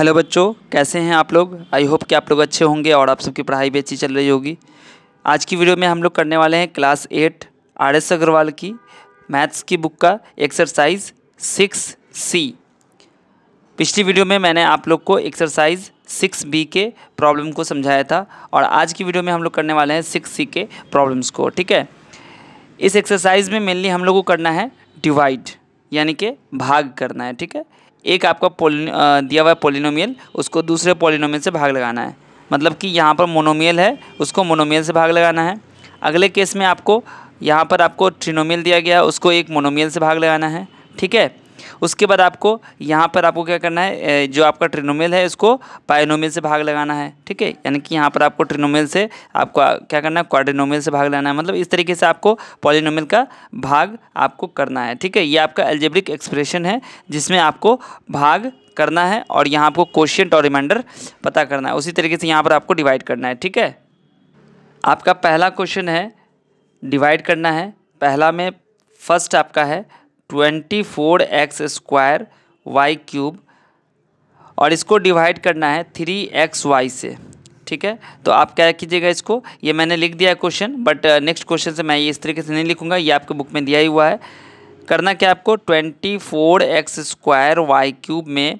hello बच्चों कैसे हैं आप लोग आई होप कि आप लोग अच्छे होंगे और आप सबकी पढ़ाई भी अच्छी चल रही होगी आज की वीडियो में हम लोग करने वाले हैं क्लास एट आर एस अग्रवाल की मैथ्स की बुक का एक्सरसाइज सिक्स सी पिछली वीडियो में मैंने आप लोग को एक्सरसाइज सिक्स बी के प्रॉब्लम को समझाया था और आज की वीडियो में हम लोग करने वाले हैं सिक्स सी के प्रॉब्लम्स को ठीक है इस एक्सरसाइज में मेनली हम लोग को करना है डिवाइड यानी कि भाग करना है ठीक है एक आपका पोलिन दिया हुआ पोलिनोमियल उसको दूसरे पोलिनोमियल से भाग लगाना है मतलब कि यहाँ पर मोनोमियल है उसको मोनोमियल से भाग लगाना है अगले केस में आपको यहाँ पर आपको ट्रिनोमियल दिया गया उसको एक मोनोमियल से भाग लगाना है ठीक है उसके बाद आपको यहाँ पर आपको क्या करना है जो आपका ट्रिनोमेल है इसको पायनोमेल से भाग लगाना है ठीक है यानी कि यहाँ पर आपको ट्रिनोमेल से आपको क्या करना है क्वाड्रिनोमेल से भाग लगाना है मतलब इस तरीके से आपको पॉलिनोमेल का भाग आपको करना है ठीक है ये आपका एल्जेब्रिक एक्सप्रेशन है जिसमें आपको भाग करना है और यहाँ आपको क्वेश्चन और रिमाइंडर पता करना है उसी तरीके से यहाँ पर आपको डिवाइड करना है ठीक है आपका पहला क्वेश्चन है डिवाइड करना है पहला में फर्स्ट आपका है twenty four X square Y cube और इसको डिवाइड करना है थ्री एक्स वाई से ठीक है तो आप क्या कीजिएगा इसको ये मैंने लिख दिया है क्वेश्चन बट नेक्स्ट क्वेश्चन से मैं ये इस तरीके से नहीं लिखूंगा ये आपके बुक में दिया ही हुआ है करना क्या आपको twenty four X square Y cube में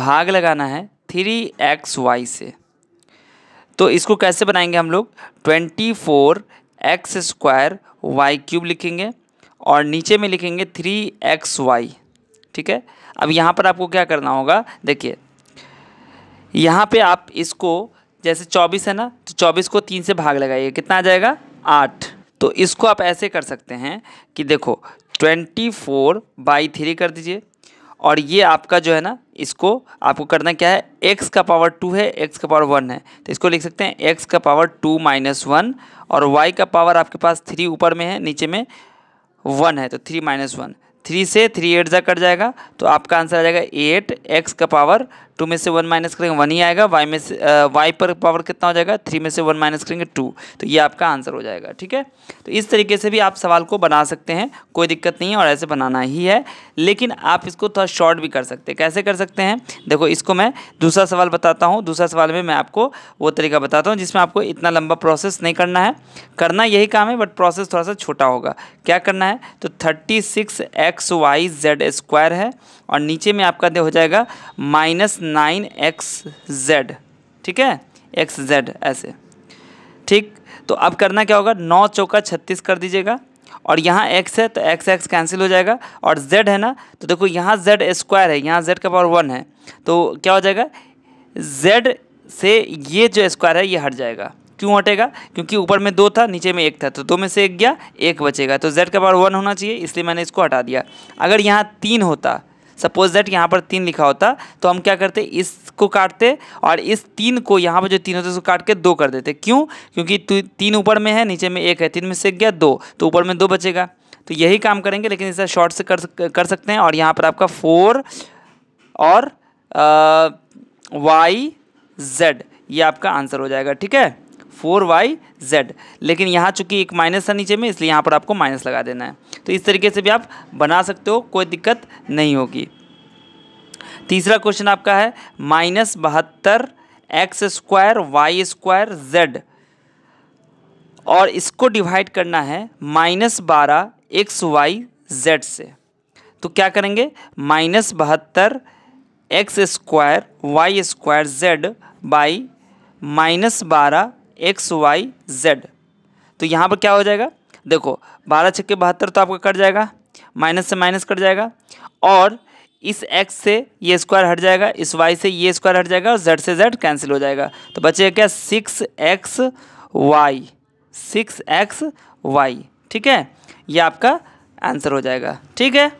भाग लगाना है थ्री एक्स वाई से तो इसको कैसे बनाएंगे हम लोग twenty four X square Y cube लिखेंगे और नीचे में लिखेंगे थ्री एक्स वाई ठीक है अब यहाँ पर आपको क्या करना होगा देखिए यहाँ पे आप इसको जैसे चौबीस है ना तो चौबीस को तीन से भाग लगाइए कितना आ जाएगा आठ तो इसको आप ऐसे कर सकते हैं कि देखो ट्वेंटी फोर बाई थ्री कर दीजिए और ये आपका जो है ना इसको आपको करना क्या है एक्स का पावर टू है एक्स का पावर वन है तो इसको लिख सकते हैं एक्स का पावर टू माइनस वन और वाई का पावर आपके पास थ्री ऊपर में है नीचे में वन है तो थ्री माइनस वन थ्री से थ्री एट जा कट जाएगा तो आपका आंसर आ जाएगा एट एक्स का पावर टू में से वन माइनस करेंगे वन ही आएगा वाई में से वाई पर पावर कितना हो जाएगा थ्री में से वन माइनस करेंगे टू तो ये आपका आंसर हो जाएगा ठीक है तो इस तरीके से भी आप सवाल को बना सकते हैं कोई दिक्कत नहीं है और ऐसे बनाना ही है लेकिन आप इसको थोड़ा शॉर्ट भी कर सकते हैं कैसे कर सकते हैं देखो इसको मैं दूसरा सवाल बताता हूँ दूसरा सवाल में मैं आपको वो तरीका बताता हूँ जिसमें आपको इतना लंबा प्रोसेस नहीं करना है करना यही काम है बट प्रोसेस थोड़ा सा छोटा होगा क्या करना है तो thirty six x Y Z square है और नीचे में आपका दे हो जाएगा माइनस नाइन एक्स जेड ठीक है एक्स जेड ऐसे ठीक तो अब करना क्या होगा नौ चौका छत्तीस कर दीजिएगा और यहाँ x है तो x x कैंसिल हो जाएगा और z है ना तो देखो यहाँ z स्क्वायर है यहाँ z का पावर वन है तो क्या हो जाएगा z से ये जो स्क्वायर है ये हट जाएगा क्यों हटेगा क्योंकि ऊपर में दो था नीचे में एक था तो दो में से एक गया एक बचेगा तो z का पावर वन होना चाहिए इसलिए मैंने इसको हटा दिया अगर यहाँ तीन होता सपोज दैट यहाँ पर तीन लिखा होता तो हम क्या करते इसको काटते और इस तीन को यहाँ पर जो तीन होते उसको काट के दो कर देते क्यों क्योंकि तीन ऊपर में है नीचे में एक है तीन में से गया दो तो ऊपर में दो बचेगा तो यही काम करेंगे लेकिन इसे शॉर्ट से कर कर सकते हैं और यहाँ पर आपका फोर और वाई जेड ये आपका आंसर हो जाएगा ठीक है फोर वाई जेड लेकिन यहाँ चूंकि एक माइनस था नीचे में इसलिए यहाँ पर आपको माइनस लगा देना है तो इस तरीके से भी आप बना सकते हो कोई दिक्कत नहीं होगी तीसरा क्वेश्चन आपका है माइनस बहत्तर X square Y square Z और इसको डिवाइड करना है माइनस बारह एक्स वाई जेड से तो क्या करेंगे माइनस बहत्तर X square Y square Z by minus बारह एक्स वाई जेड तो यहाँ पर क्या हो जाएगा देखो बारह छक्के बहत्तर तो आपका कट जाएगा माइनस से माइनस कट जाएगा और इस एक्स से ये स्क्वायर हट जाएगा इस वाई से ये स्क्वायर हट जाएगा और जेड से जेड कैंसिल हो जाएगा तो बचेगा क्या six x y six x y ठीक है ये आपका आंसर हो जाएगा ठीक है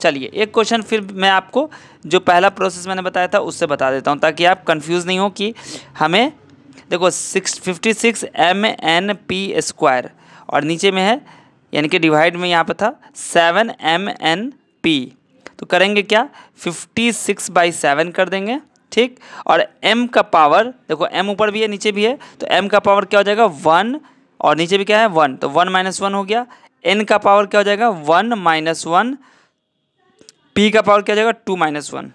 चलिए एक क्वेश्चन फिर मैं आपको जो पहला प्रोसेस मैंने बताया था उससे बता देता हूँ ताकि आप कंफ्यूज नहीं हो कि हमें देखो six fifty six m n p square और नीचे में है यानी कि डिवाइड में यहाँ पर था सेवन एम एन पी तो करेंगे क्या फिफ्टी सिक्स बाई सेवन कर देंगे ठीक और m का पावर देखो m ऊपर भी है नीचे भी है तो m का पावर क्या हो जाएगा वन और नीचे भी क्या है वन तो वन माइनस वन हो गया n का पावर क्या हो जाएगा वन माइनस वन पी का पावर क्या हो जाएगा टू माइनस वन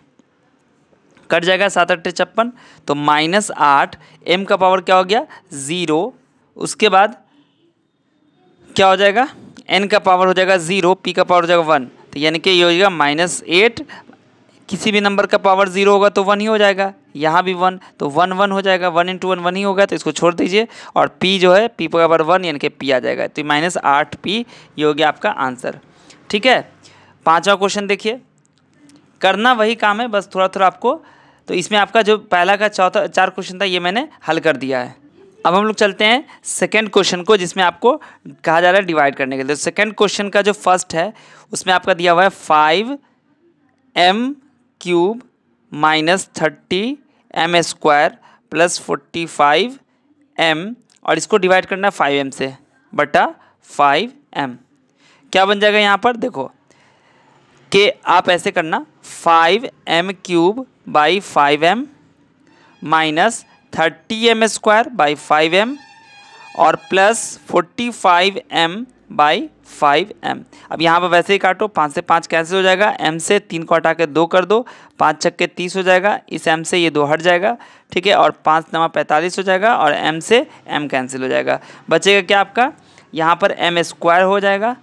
कट जाएगा सात अट्ठे छप्पन तो माइनस आठ एम का पावर क्या हो गया ज़ीरो उसके बाद क्या हो जाएगा एन का पावर हो जाएगा ज़ीरो पी का पावर हो जाएगा वन तो यानी कि ये हो जाएगा माइनस एट किसी भी नंबर का पावर ज़ीरो होगा तो वन ही हो जाएगा यहाँ भी वन तो वन वन हो जाएगा वन इंटू वन वन ही होगा तो इसको छोड़ दीजिए और पी जो है पी पावर वन यानी कि पी आ जाएगा तो माइनस आठ पी ये हो गया आपका आंसर ठीक है पाँचवा क्वेश्चन देखिए करना वही काम है बस थोड़ा थोड़ा आपको तो इसमें आपका जो पहला का चौथा चार क्वेश्चन था ये मैंने हल कर दिया है अब हम लोग चलते हैं सेकेंड क्वेश्चन को जिसमें आपको कहा जा रहा है डिवाइड करने के लिए तो सेकेंड क्वेश्चन का जो फर्स्ट है उसमें आपका दिया हुआ है five m cube minus thirty m square plus forty five m और इसको डिवाइड करना है फाइव एम से बटा फाइव एम क्या बन जाएगा यहाँ पर देखो कि आप ऐसे करना five m cube by five m minus thirty m square by five m और plus forty five m by five m अब यहाँ पर वैसे ही काटो पाँच से पाँच कैंसिल हो जाएगा एम से तीन को हटा के दो कर दो पाँच छक्के तीस हो जाएगा इस एम से ये दो हट जाएगा ठीक है और पाँच नवा पैंतालीस हो जाएगा और एम से एम कैंसिल हो जाएगा बचेगा क्या आपका यहाँ पर एम स्क्वायर हो जाएगा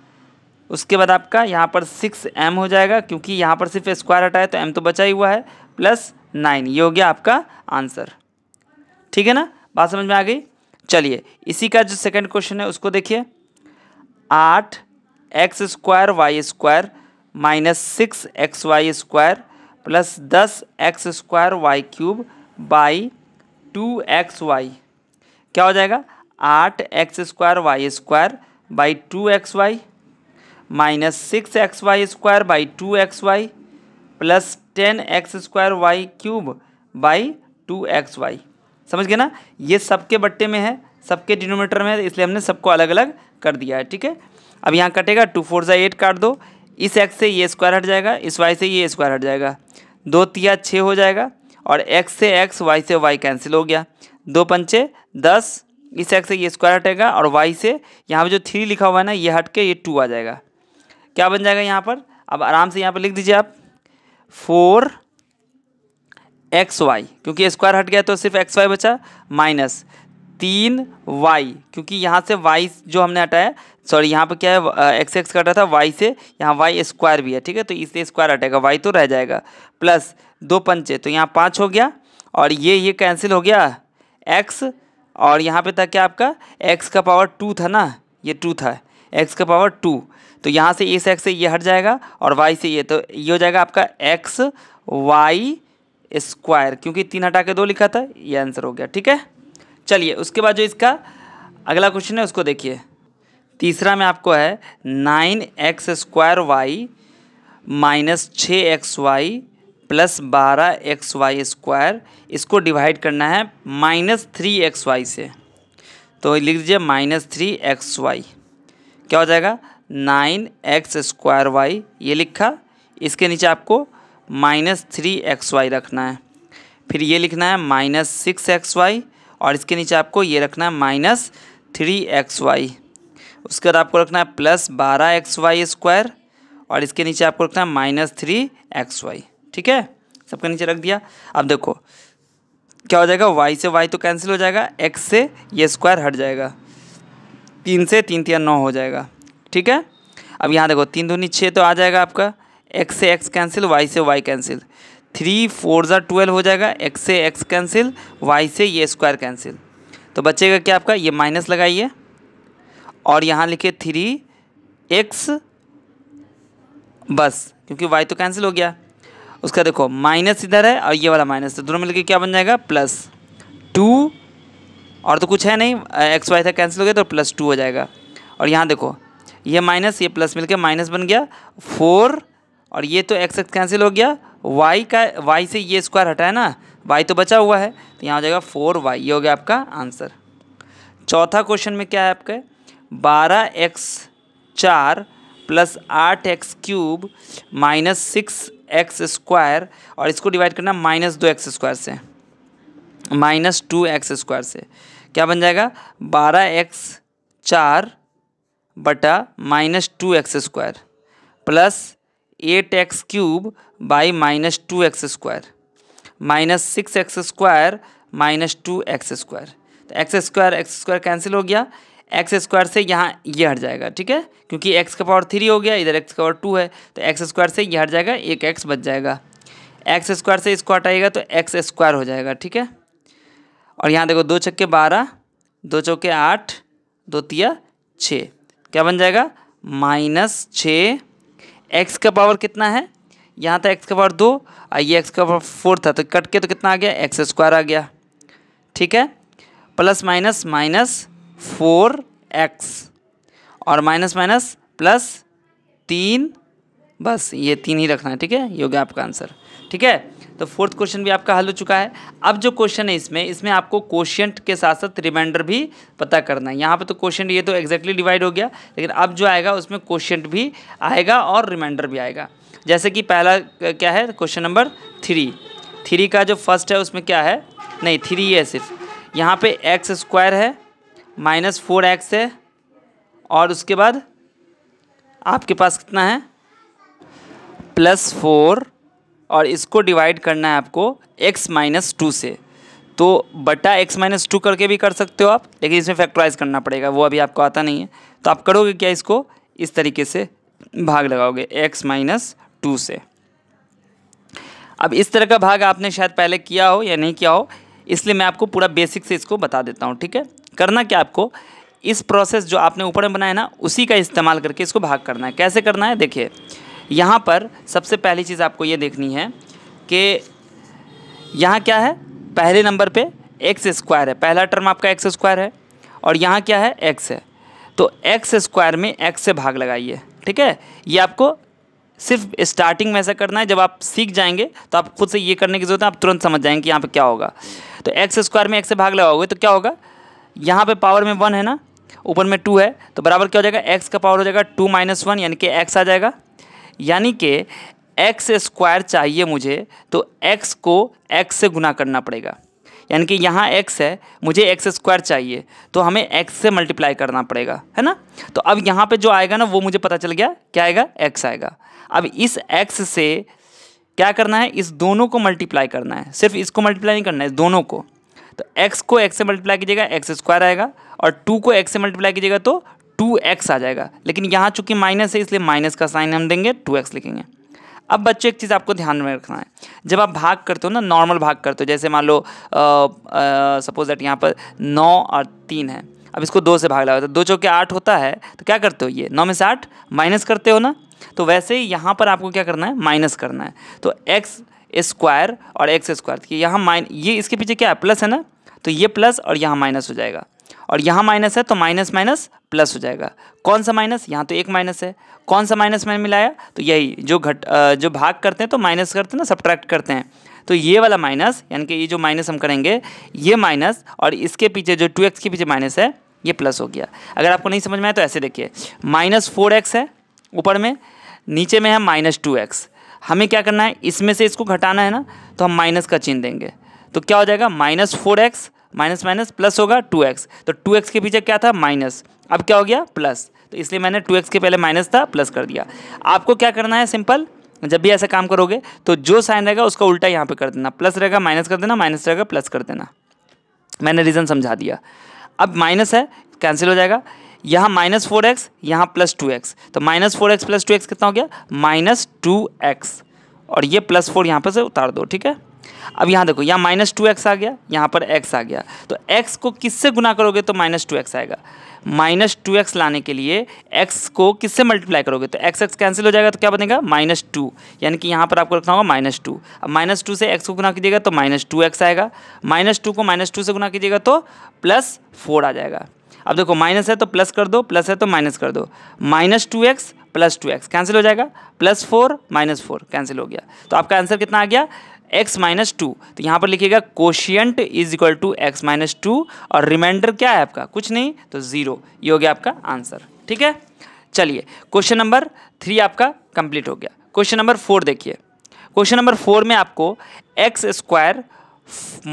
उसके बाद आपका यहाँ पर सिक्स एम हो जाएगा क्योंकि यहाँ पर सिर्फ स्क्वायर हटा है तो एम तो बचा ही हुआ है प्लस नाइन ये हो गया आपका आंसर ठीक है ना बात समझ में आ गई चलिए इसी का जो सेकंड क्वेश्चन है उसको देखिए आठ x square Y square minus six x y square plus दस x square Y cube by two x y क्या हो जाएगा आठ x square Y square by two x y minus six x y square by two x y plus ten x square Y cube by two x y समझ गए ना ये सबके बट्टे में है सबके डिनोमीटर में है तो इसलिए हमने सबको अलग अलग कर दिया है ठीक है अब यहाँ कटेगा टू फोर जै एट काट दो इस एक्स से ये स्क्वायर हट जाएगा इस वाई से ये स्क्वायर हट जाएगा दो तिया छः हो जाएगा और एक्स से एक्स वाई से वाई कैंसिल हो गया दो पंचे दस इस एक्स से ये स्क्वायर हटेगा और वाई से यहाँ पर जो थ्री लिखा हुआ है ना ये हट के ये टू आ जाएगा क्या बन जाएगा यहाँ पर अब आराम से यहाँ पर लिख दीजिए आप फोर एक्स वाई क्योंकि स्क्वायर हट गया तो सिर्फ एक्स वाई बचा माइनस तीन वाई क्योंकि यहाँ से वाई जो हमने हटाया सॉरी यहाँ पर क्या है एक्स एक्स कट रहा था वाई से यहाँ वाई स्क्वायर भी है ठीक है तो इससे स्क्वायर हटेगा वाई तो रह जाएगा प्लस दो पंचे तो यहाँ पाँच हो गया और ये ये कैंसिल हो गया एक्स और यहाँ पे था क्या आपका एक्स का पावर टू था ना ये टू था एक्स का पावर टू तो यहाँ से इस एक्स से ये हट जाएगा और वाई से ये तो ये हो जाएगा आपका एक्स वाई स्क्वायर क्योंकि तीन हटा के दो लिखा था ये आंसर हो गया ठीक है चलिए उसके बाद जो इसका अगला क्वेश्चन है उसको देखिए तीसरा में आपको है nine x square y minus छः एक्स वाई प्लस बारह एक्स वाई स्क्वायर इसको डिवाइड करना है माइनस थ्री एक्स वाई से तो लिख दीजिए माइनस थ्री एक्स वाई क्या हो जाएगा नाइन एक्स स्क्वायर वाई ये लिखा इसके नीचे आपको माइनस थ्री एक्स वाई रखना है फिर ये लिखना है माइनस सिक्स एक्स वाई और इसके नीचे आपको ये रखना है माइनस थ्री एक्स वाई उसके बाद आपको रखना है प्लस बारह एक्स वाई स्क्वायर और इसके नीचे आपको रखना है माइनस थ्री एक्स वाई ठीक है सबके नीचे रख दिया अब देखो क्या हो जाएगा वाई से वाई तो कैंसिल हो जाएगा एक्स से ये स्क्वायर हट जाएगा तीन से तीन तीन नौ हो जाएगा ठीक है अब यहाँ देखो तीन दूनी छः तो आ जाएगा आपका एक्स से एक्स कैंसिल वाई से वाई कैंसिल थ्री फोर ज़ा ट्वेल्व हो जाएगा एक्स से एक्स कैंसिल वाई से ये स्क्वायर कैंसिल तो बचेगा क्या आपका ये माइनस लगाइए और यहाँ लिखिए थ्री एक्स बस क्योंकि वाई तो कैंसिल हो गया उसका देखो माइनस इधर है और ये वाला माइनस तो दोनों मिलकर क्या बन जाएगा प्लस टू और तो कुछ है नहीं एक्स वाई था कैंसिल हो गया तो प्लस टू हो जाएगा और यहाँ देखो ये माइनस ये प्लस मिलके माइनस बन गया फोर और ये तो एक्स एक्स कैंसिल हो गया वाई का वाई से ये स्क्वायर हटा है ना वाई तो बचा हुआ है तो यहाँ हो जाएगा फोर वाई ये हो गया आपका आंसर चौथा क्वेश्चन में क्या है आपके बारह एक्स चार प्लस आठ x cube minus six x square और इसको डिवाइड करना माइनस दो एक्स स्क्वायर से माइनस टू एक्स स्क्वायर से क्या बन जाएगा बारह एक्स चार बटा minus two x square plus eight x cube by minus two x square minus six x square minus two x square तो x square x square cancel हो गया एक्स स्क्वायर से यहाँ ये हट जाएगा ठीक है क्योंकि एक्स का पावर थ्री हो गया इधर एक्स का पावर टू है तो एक्स स्क्वायर से ये हट जाएगा एक एक्स बच जाएगा एक्स स्क्वायर से इसको हटाएगा तो एक्स स्क्वायर हो जाएगा ठीक है और यहाँ देखो दो चक्के बारह दो चौके आठ दो तिया छः क्या बन जाएगा माइनस छ एक्स का पावर कितना है यहाँ था एक्स का पावर दो और ये एक्स का पावर फोर था तो कट के तो कितना आ गया एक्स स्क्वायर आ गया ठीक है plus minus minus four x और माइनस माइनस प्लस तीन बस ये तीन ही रखना है ठीक है ये हो गया आपका आंसर ठीक है तो फोर्थ क्वेश्चन भी आपका हल हो चुका है अब जो क्वेश्चन है इसमें इसमें आपको क्वेश्चन के साथ साथ रिमाइंडर भी पता करना है यहाँ पर तो क्वेश्चन ये तो एक्जैक्टली डिवाइड हो गया लेकिन अब जो आएगा उसमें क्वेश्चन भी आएगा और रिमाइंडर भी आएगा जैसे कि पहला क्या है क्वेश्चन नंबर थ्री थ्री का जो फर्स्ट है उसमें क्या है नहीं थ्री है सिर्फ यहाँ पे एक्स स्क्वायर है माइनस फोर एक्स है और उसके बाद आपके पास कितना है प्लस फोर और इसको डिवाइड करना है आपको एक्स माइनस टू से तो बटा एक्स माइनस टू करके भी कर सकते हो आप लेकिन इसमें फैक्टराइज करना पड़ेगा वो अभी आपको आता नहीं है तो आप करोगे क्या इसको इस तरीके से भाग लगाओगे एक्स माइनस टू से अब इस तरह का भाग आपने शायद पहले किया हो या नहीं किया हो इसलिए मैं आपको पूरा बेसिक से इसको बता देता हूँ ठीक है करना क्या आपको इस प्रोसेस जो आपने ऊपर में बनाया ना उसी का इस्तेमाल करके इसको भाग करना है कैसे करना है देखिए यहाँ पर सबसे पहली चीज़ आपको ये देखनी है कि यहाँ क्या है पहले नंबर पे एक्स स्क्वायर है पहला टर्म आपका एक्स स्क्वायर है और यहाँ क्या है एक्स है तो एक्स स्क्वायर में एक्स से भाग लगाइए ठीक है ये आपको सिर्फ स्टार्टिंग में ऐसा करना है जब आप सीख जाएंगे तो आप खुद से ये करने की ज़रूरत है आप तुरंत समझ जाएंगे कि यहाँ पर क्या होगा तो एक्स स्क्वायर में एक्स से भाग लगाओगे तो क्या होगा यहाँ पे पावर में वन है ना ऊपर में टू है तो बराबर क्या हो जाएगा एक्स का पावर हो जाएगा टू माइनस वन यानी कि एक्स आ जाएगा यानी कि एक्स स्क्वायर चाहिए मुझे तो एक्स को एक्स से गुना करना पड़ेगा यानी कि यहाँ एक्स है मुझे एक्स स्क्वायर चाहिए तो हमें एक्स से मल्टीप्लाई करना पड़ेगा है ना तो अब यहाँ पे जो आएगा ना वो मुझे पता चल गया क्या आएगा एक्स आएगा अब इस एक्स से क्या करना है इस दोनों को मल्टीप्लाई करना है सिर्फ इसको मल्टीप्लाई नहीं करना है दोनों को तो एक्स को एक्स से मल्टीप्लाई कीजिएगा एक्स स्क्वायर आएगा और टू को एक्स से मल्टीप्लाई कीजिएगा तो टू एक्स आ जाएगा लेकिन यहाँ चूंकि माइनस है इसलिए माइनस का साइन हम देंगे टू एक्स लिखेंगे अब बच्चों एक चीज़ आपको ध्यान में रखना है जब आप भाग करते हो ना नॉर्मल भाग करते हो जैसे मान लो सपोज दैट यहाँ पर नौ और तीन है अब इसको दो से भाग लगाते तो दो चौके आठ होता है तो क्या करते हो ये नौ में से आठ माइनस करते हो ना तो वैसे ही यहाँ पर आपको क्या करना है माइनस करना है तो एक्स स्क्वायर और एक्स स्क्वायर तो यहाँ माइन ये इसके पीछे क्या है प्लस है ना तो ये प्लस और यहाँ माइनस हो जाएगा और यहाँ माइनस है तो माइनस माइनस प्लस हो जाएगा कौन सा माइनस यहाँ तो एक माइनस है कौन सा माइनस मैंने मिलाया तो यही जो घट जो भाग करते हैं तो माइनस करते हैं ना सब्ट्रैक्ट करते हैं तो ये वाला माइनस यानी कि ये जो माइनस हम करेंगे ये माइनस और इसके पीछे जो टू एक्स के पीछे माइनस है ये प्लस हो गया अगर आपको नहीं समझ में आया तो ऐसे देखिए माइनस फोर एक्स है ऊपर में नीचे में है माइनस टू एक्स हमें क्या करना है इसमें से इसको घटाना है ना तो हम माइनस का चिन्ह देंगे तो क्या हो जाएगा minus four x minus minus plus होगा टू एक्स तो टू एक्स के पीछे क्या था माइनस अब क्या हो गया प्लस तो इसलिए मैंने टू एक्स के पहले माइनस था प्लस कर दिया आपको क्या करना है सिंपल जब भी ऐसा काम करोगे तो जो साइन रहेगा उसका उल्टा यहाँ पर कर देना प्लस रहेगा माइनस कर देना माइनस रहेगा प्लस कर देना मैंने रीज़न समझा दिया अब माइनस है कैंसिल हो जाएगा यहाँ माइनस फोर एक्स यहाँ प्लस टू एक्स तो minus four x plus two x कितना हो गया माइनस टू एक्स और ये प्लस फोर यहाँ पर से उतार दो ठीक है अब यहाँ देखो यहाँ माइनस टू एक्स आ गया यहाँ पर एक्स आ गया तो एक्स को किससे गुना करोगे तो माइनस टू एक्स आएगा माइनस टू एक्स लाने के लिए एक्स को किससे मल्टीप्लाई करोगे तो एक्स एक्स कैंसिल हो जाएगा तो क्या बनेगा माइनस टू यानी कि यहाँ पर आपको रखना होगा माइनस टू अब माइनस टू से एक्स को गुना कीजिएगा तो माइनस टू एक्स आएगा माइनस टू को माइनस टू से गुना कीजिएगा तो प्लस फोर आ जाएगा अब देखो माइनस है तो प्लस कर दो प्लस है तो माइनस कर दो minus two x plus two x cancel हो जाएगा plus four minus four cancel हो गया तो आपका आंसर कितना आ गया एक्स माइनस टू तो यहाँ पर लिखिएगा quotient is equal to x minus two और रिमाइंडर क्या है आपका कुछ नहीं तो ज़ीरो ये हो गया आपका आंसर ठीक है चलिए क्वेश्चन नंबर थ्री आपका कंप्लीट हो गया क्वेश्चन नंबर फोर देखिए क्वेश्चन नंबर फोर में आपको एक्स स्क्वायर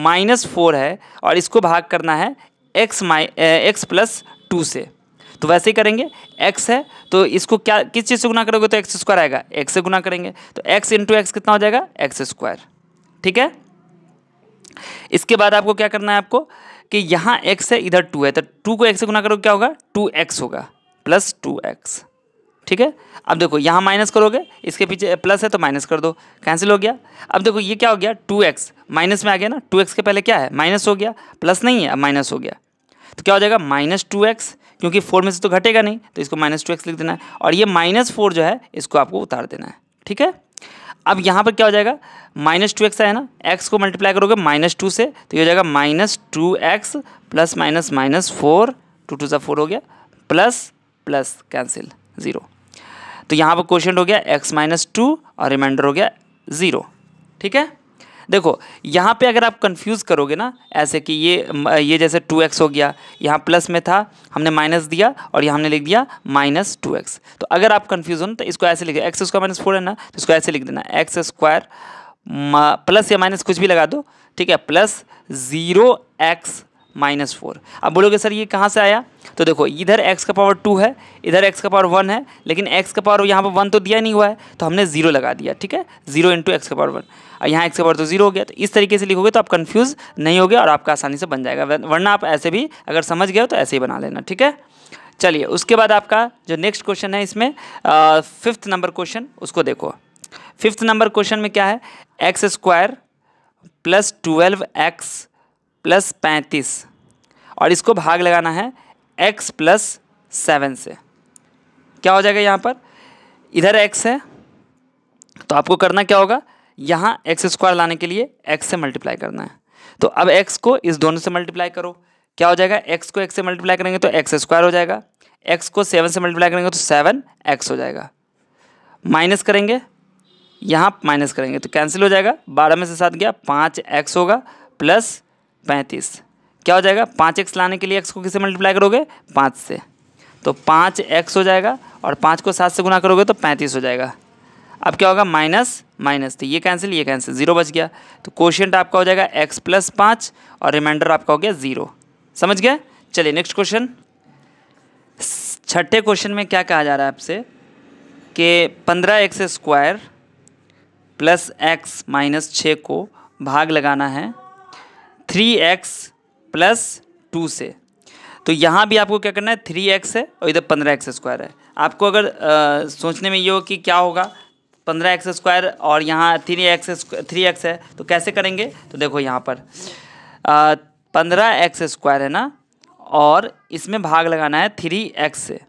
माइनस फोर है और इसको भाग करना है x minus x plus two से तो वैसे ही करेंगे x है तो इसको क्या किस चीज़ से गुना करोगे तो एक्स स्क्वायर आएगा x से गुना करेंगे तो x इंटू एक्स कितना हो जाएगा एक्स स्क्वायर ठीक है इसके बाद आपको क्या करना है आपको कि यहाँ एक्स है इधर टू है तो टू को x से गुना करोगे क्या होगा टू एक्स होगा प्लस टू एक्स ठीक है अब देखो यहाँ माइनस करोगे इसके पीछे प्लस है तो माइनस कर दो कैंसिल हो गया अब देखो ये क्या हो गया टू एक्स माइनस में आ गया ना टू एक्स के पहले क्या है माइनस हो गया प्लस नहीं है अब माइनस हो गया तो क्या हो जाएगा माइनस टू एक्स क्योंकि फोर में से तो घटेगा नहीं तो इसको माइनस टू एक्स लिख देना है और ये माइनस फोर जो है इसको आपको उतार देना है ठीक है अब यहाँ पर क्या हो जाएगा माइनस टू एक्स आया ना एक्स को मल्टीप्लाई करोगे माइनस टू से तो ये हो जाएगा minus two x plus minus minus four two two सा फोर हो गया प्लस प्लस कैंसिल ज़ीरो तो यहाँ पर क्वेश्चन हो गया एक्स माइनस टू और रिमाइंडर हो गया ज़ीरो ठीक है देखो यहाँ पे अगर आप कंफ्यूज करोगे ना ऐसे कि ये ये जैसे टू एक्स हो गया यहाँ प्लस में था हमने माइनस दिया और यहाँ हमने लिख दिया माइनस टू एक्स तो अगर आप कन्फ्यूज हो तो इसको ऐसे लिखे एक्स स्क्वायर माइनस फोर है ना तो इसको ऐसे लिख देना एक्स स्क्वायर प्लस या माइनस कुछ भी लगा दो ठीक है plus zero x minus four अब बोलोगे सर ये कहाँ से आया तो देखो इधर एक्स का पावर टू है इधर एक्स का पावर वन है लेकिन एक्स का पावर यहाँ पर वन तो दिया नहीं हुआ है तो हमने जीरो लगा दिया ठीक है जीरो इंटू एक्स का पावर वन और यहाँ एक्स का पावर तो जीरो हो गया तो इस तरीके से लिखोगे तो आप कन्फ्यूज़ नहीं होगे और आपका आसानी से बन जाएगा वरना आप ऐसे भी अगर समझ गए तो ऐसे ही बना लेना ठीक है चलिए उसके बाद आपका जो नेक्स्ट क्वेश्चन है इसमें फिफ्थ नंबर क्वेश्चन उसको देखो फिफ्थ नंबर क्वेश्चन में क्या है x square plus twelve x plus पैंतीस और इसको भाग लगाना है एक्स प्लस सेवन से क्या हो जाएगा यहाँ पर इधर एक्स है तो आपको करना क्या होगा यहाँ एक्स स्क्वायर लाने के लिए एक्स से मल्टीप्लाई करना है तो अब एक्स को इस दोनों से मल्टीप्लाई करो क्या हो जाएगा एक्स को एक्स से मल्टीप्लाई करेंगे तो एक्स स्क्वायर हो जाएगा एक्स को सेवन से मल्टीप्लाई करेंगे तो सेवन एक्स हो जाएगा माइनस करेंगे यहाँ माइनस करेंगे तो कैंसिल हो जाएगा बारह में से सात गया पाँच एक्स होगा प्लस पैंतीस क्या हो जाएगा पाँच एक्स लाने के लिए एक्स को किसे मल्टीप्लाई करोगे पाँच से तो पाँच एक्स हो जाएगा और पाँच को सात से गुना करोगे तो पैंतीस हो जाएगा अब क्या होगा माइनस माइनस तो ये कैंसिल ये कैंसिल जीरो बच गया तो क्वेश्चन आपका हो जाएगा एक्स प्लस पाँच और रिमाइंडर आपका हो गया ज़ीरो समझ गया चलिए नेक्स्ट क्वेश्चन छठे क्वेश्चन में क्या कहा जा रहा है आपसे कि पंद्रह x square plus x minus छः को भाग लगाना है थ्री एक्स प्लस टू से तो यहाँ भी आपको क्या करना है थ्री एक्स है और इधर पंद्रह एक्स स्क्वायर है आपको अगर आ, सोचने में ये हो कि क्या होगा पंद्रह एक्स स्क्वायर और यहाँ थ्री एक्स थ्री एक्स है तो कैसे करेंगे तो देखो यहाँ पर पंद्रह एक्स स्क्वायर है ना और इसमें भाग लगाना है थ्री एक्स से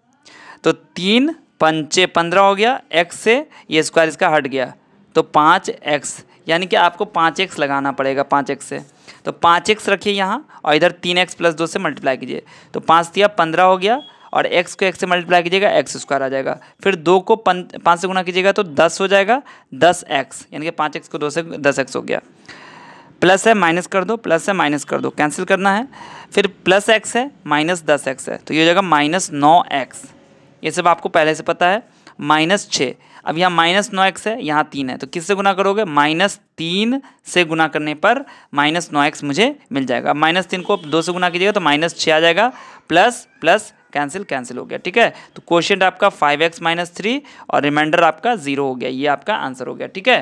तो तीन पंचे पंद्रह हो गया एक्स से ये स्क्वायर इसका हट गया तो पाँच एक्स यानी कि आपको पाँच एक्स लगाना पड़ेगा पाँच एक्स से तो पाँच एक्स रखिए यहाँ और इधर तीन एक्स प्लस दो से मल्टीप्लाई कीजिए तो पाँच दिया पंद्रह हो गया और x को x से मल्टीप्लाई कीजिएगा एक्स स्क्वायर आ जाएगा फिर दो को पाँच से गुना कीजिएगा तो दस हो जाएगा दस एक्स यानी कि पाँच एक्स को दो से दस एक्स हो गया प्लस है माइनस कर दो प्लस है माइनस कर दो कैंसिल करना है फिर प्लस एक्स है माइनस दस एक्स है तो ये हो जाएगा माइनस नौ एक्स ये सब आपको पहले से पता है माइनस छः अब यहाँ माइनस नौ एक्स है यहाँ तीन है तो किससे गुना करोगे माइनस तीन से गुना करने पर माइनस नौ एक्स मुझे मिल जाएगा माइनस तीन को दो से गुना कीजिएगा तो माइनस छः आ जाएगा प्लस प्लस कैंसिल कैंसिल हो गया ठीक है तो क्वेश्चन आपका फाइव एक्स माइनस थ्री और रिमाइंडर आपका जीरो हो गया ये आपका आंसर हो गया ठीक है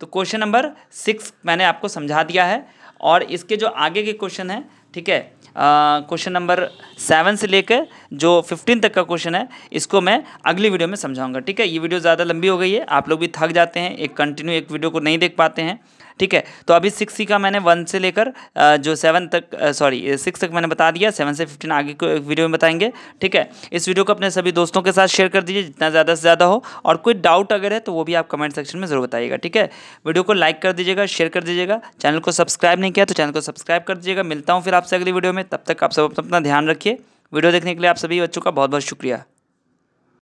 तो क्वेश्चन नंबर सिक्स मैंने आपको समझा दिया है और इसके जो आगे के क्वेश्चन हैं ठीक है क्वेश्चन नंबर सेवन से लेकर जो फिफ्टीन तक का क्वेश्चन है इसको मैं अगली वीडियो में समझाऊंगा ठीक है ये वीडियो ज़्यादा लंबी हो गई है आप लोग भी थक जाते हैं एक कंटिन्यू एक वीडियो को नहीं देख पाते हैं ठीक है तो अभी सिक्स सी का मैंने वन से लेकर जो सेवन तक सॉरी सिक्स तक मैंने बता दिया सेवन से फिफ्टीन आगे को वीडियो में बताएंगे ठीक है इस वीडियो को अपने सभी दोस्तों के साथ शेयर कर दीजिए जितना ज़्यादा से ज़्यादा हो और कोई डाउट अगर है तो वो भी आप कमेंट सेक्शन में ज़रूर बताइएगा ठीक है वीडियो को लाइक कर दीजिएगा शेयर कर दीजिएगा चैनल को सब्सक्राइब नहीं किया तो चैनल को सब्सक्राइब कर दीजिएगा मिलता हूँ फिर आपसे अगली वीडियो में तब तक आप सब अपना ध्यान रखिए वीडियो देखने के लिए आप सभी बच्चों का बहुत बहुत शुक्रिया